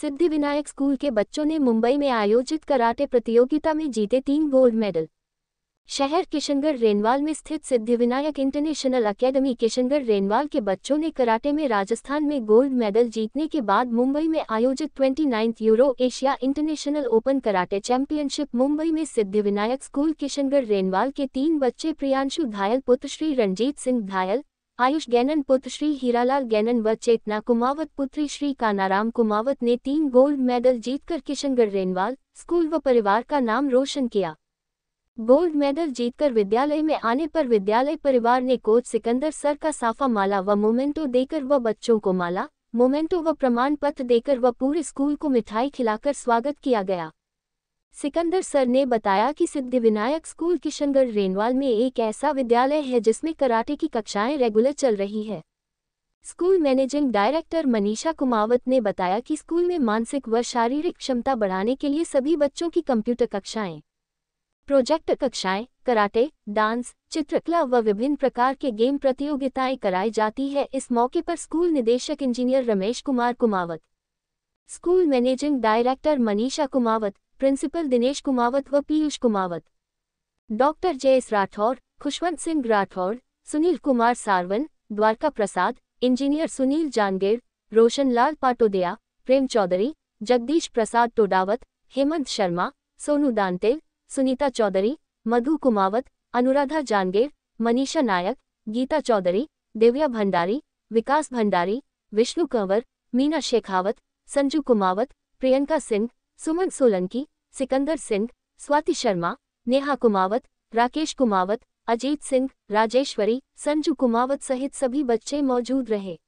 सिद्धि Vinayak school के बच्चों ने मुंबई में आयोजित कराटे प्रतियोगिता में जीते तीन गोल्ड मेडल शहर किशनगढ़ रेनवाल में स्थित सिद्धिविनायक इंटरनेशनल अकेडमी किशनगढ़ रेनवाल के बच्चों ने कराटे में राजस्थान में गोल्ड मेडल जीतने के बाद मुंबई में आयोजित twenty ninth Euro Asia international open karate championship Mumbai में सिद्धिविनायक स्कूल किशनगढ़ रेनवाल के तीन बच्चे प्रियांशु घायल पुत्र श्री रणजीत सिंह घायल आयुष गैनन पुत्र श्री हीरालाल गैनन व चेतना कुमावत पुत्री श्री कानाराम कुमावत ने तीन गोल्ड मेडल जीतकर किशनगढ़ रेनवाल स्कूल व परिवार का नाम रोशन किया गोल्ड मेडल जीतकर विद्यालय में आने पर विद्यालय परिवार ने कोच सिकंदर सर का साफा माला व मोमेंटो देकर व बच्चों को माला मोमेंटो व प्रमाण पत्र देकर व पूरे स्कूल को मिठाई खिलाकर स्वागत किया गया सिकंदर सर ने बताया कि सिद्धिविनायक स्कूल किशनगढ़ रेनवाल में एक ऐसा विद्यालय है जिसमें कराटे की कक्षाएं रेगुलर चल रही है school managing director Manisha Kumawat ने बताया कि स्कूल में मानसिक व शारीरिक क्षमता बढ़ाने के लिए सभी बच्चों की कंप्यूटर कक्षाएं प्रोजेक्ट कक्षाएं कराटे डांस चित्रकला व विभिन्न प्रकार के गेम प्रतियोगिताएं कराई जाती है इस मौके पर स्कूल निदेशक engineer Ramesh Kumar Kumawat school managing director Manisha Kumawat principal Dinesh Kumawat व पीयूष कुमावत डॉक्टर जयेश राठौर खुशवंत सिंह राठौर सुनील कुमार सारवन द्वारका प्रसाद इंजीनियर सुनील जानगेर रोशन लाल पाटोदिया प्रेम चौधरी जगदीश प्रसाद टोडावत हेमंत शर्मा सोनू दानतेव सुनीता चौधरी मधु कुमावत अनुराधा जानगेर मनीषा नायक गीता चौधरी दिव्या भंडारी विकास भंडारी विष्णु कंवर मीना शेखावत संजू कुमावत प्रियंका सिंह सुमन सोलंकी सिकंदर सिंह स्वाति शर्मा नेहा कुमावत राकेश कुमावत अजीत सिंह राजेश्वरी संजू कुमावत सहित सभी बच्चे मौजूद रहे